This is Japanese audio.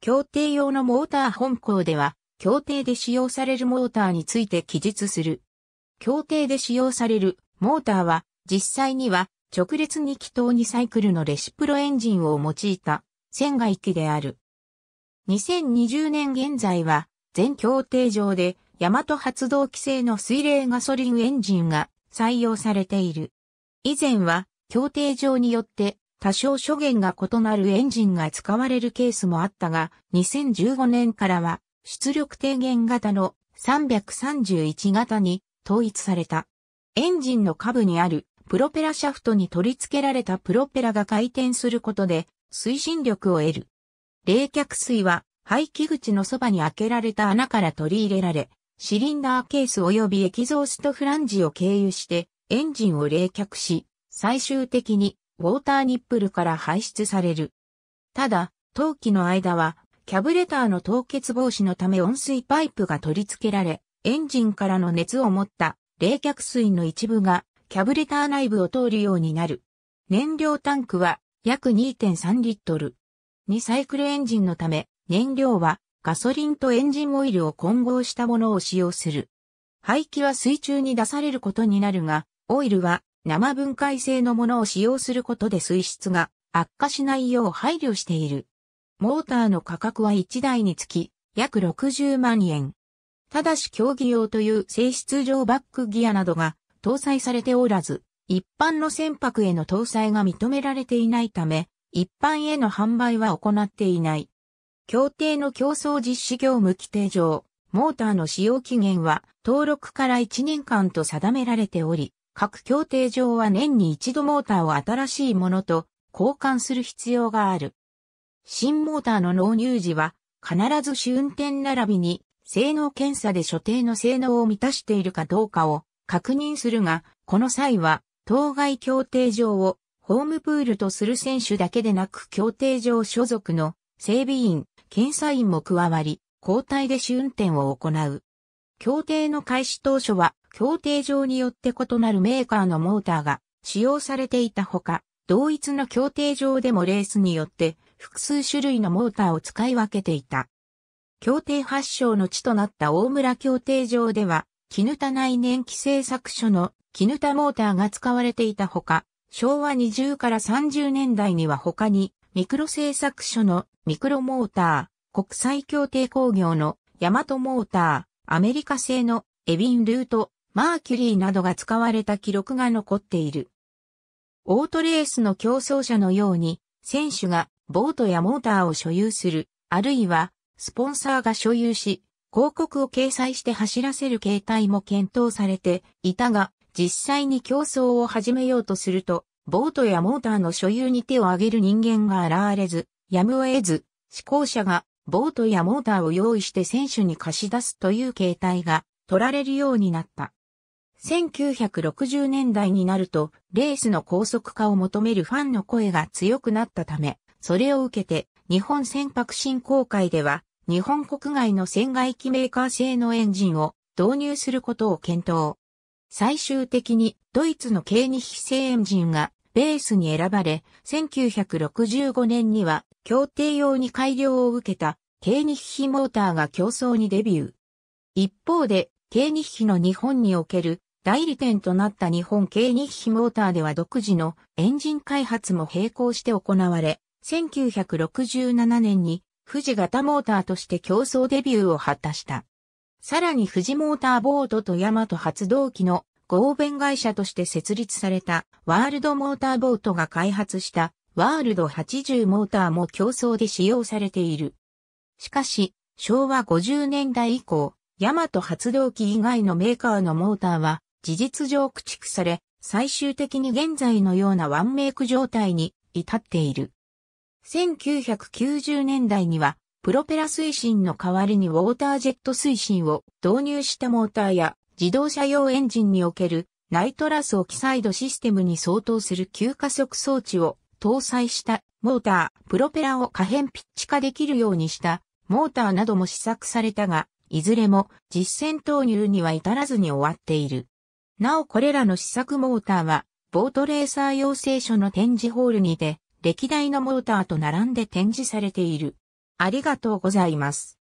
協定用のモーター本項では、協定で使用されるモーターについて記述する。協定で使用されるモーターは、実際には直列2気筒2サイクルのレシプロエンジンを用いた船外機である。2020年現在は、全協定上で、ヤマト発動規制の水冷ガソリンエンジンが採用されている。以前は、協定上によって多少諸元が異なるエンジンが使われるケースもあったが、2015年からは出力低減型の331型に統一された。エンジンの下部にあるプロペラシャフトに取り付けられたプロペラが回転することで推進力を得る。冷却水は排気口のそばに開けられた穴から取り入れられ、シリンダーケース及びエキゾーストフランジを経由してエンジンを冷却し、最終的にウォーターニップルから排出される。ただ、冬季の間は、キャブレターの凍結防止のため温水パイプが取り付けられ、エンジンからの熱を持った冷却水の一部がキャブレター内部を通るようになる。燃料タンクは約2.3リットル。リサイクルエンジンのため、燃料はガソリンとエンジンオイルを混合したものを使用する。排気は水中に出されることになるが、オイルは生分解性のものを使用することで水質が悪化しないよう配慮している。モーターの価格は1台につき約60万円。ただし競技用という性質上バックギアなどが搭載されておらず、一般の船舶への搭載が認められていないため、一般への販売は行っていない。協定の競争実施業務規定上、モーターの使用期限は登録から1年間と定められており、各協定上は年に一度モーターを新しいものと交換する必要がある。新モーターの納入時は必ず試運転並びに性能検査で所定の性能を満たしているかどうかを確認するが、この際は当該協定上をホームプールとする選手だけでなく協定上所属の整備員、検査員も加わり、交代で試運転を行う。協定の開始当初は協定上によって異なるメーカーのモーターが使用されていたほか、同一の協定上でもレースによって複数種類のモーターを使い分けていた。協定発祥の地となった大村協定上では、絹田内燃機製作所の絹田モーターが使われていたほか、昭和20から30年代には他に、ミクロ製作所のミクロモーター、国際協定工業のヤマトモーター、アメリカ製のエビンルートマーキュリーなどが使われた記録が残っている。オートレースの競争者のように、選手がボートやモーターを所有する、あるいは、スポンサーが所有し、広告を掲載して走らせる形態も検討されていたが、実際に競争を始めようとすると、ボートやモーターの所有に手を挙げる人間が現れず、やむを得ず、試行者がボートやモーターを用意して選手に貸し出すという形態が取られるようになった。1960年代になると、レースの高速化を求めるファンの声が強くなったため、それを受けて、日本船舶振興会では、日本国外の船外機メーカー製のエンジンを導入することを検討。最終的にドイツの K2 非製エンジンがベースに選ばれ、1965年には協定用に改良を受けた K2 比モーターが競争にデビュー。一方で、K2 比の日本における代理店となった日本系日比モーターでは独自のエンジン開発も並行して行われ、1967年に富士型モーターとして競争デビューを果たした。さらに富士モーターボートとヤマト発動機の合弁会社として設立されたワールドモーターボートが開発したワールド80モーターも競争で使用されている。しかし、昭和50年代以降、ヤマト発動機以外のメーカーのモーターは事実上駆逐され、最終的に現在のようなワンメイク状態に至っている。1990年代には、プロペラ推進の代わりにウォータージェット推進を導入したモーターや自動車用エンジンにおけるナイトラスオキサイドシステムに相当する急加速装置を搭載したモーター、プロペラを可変ピッチ化できるようにしたモーターなども試作されたが、いずれも実戦投入には至らずに終わっている。なおこれらの試作モーターは、ボートレーサー養成所の展示ホールにて、歴代のモーターと並んで展示されている。ありがとうございます。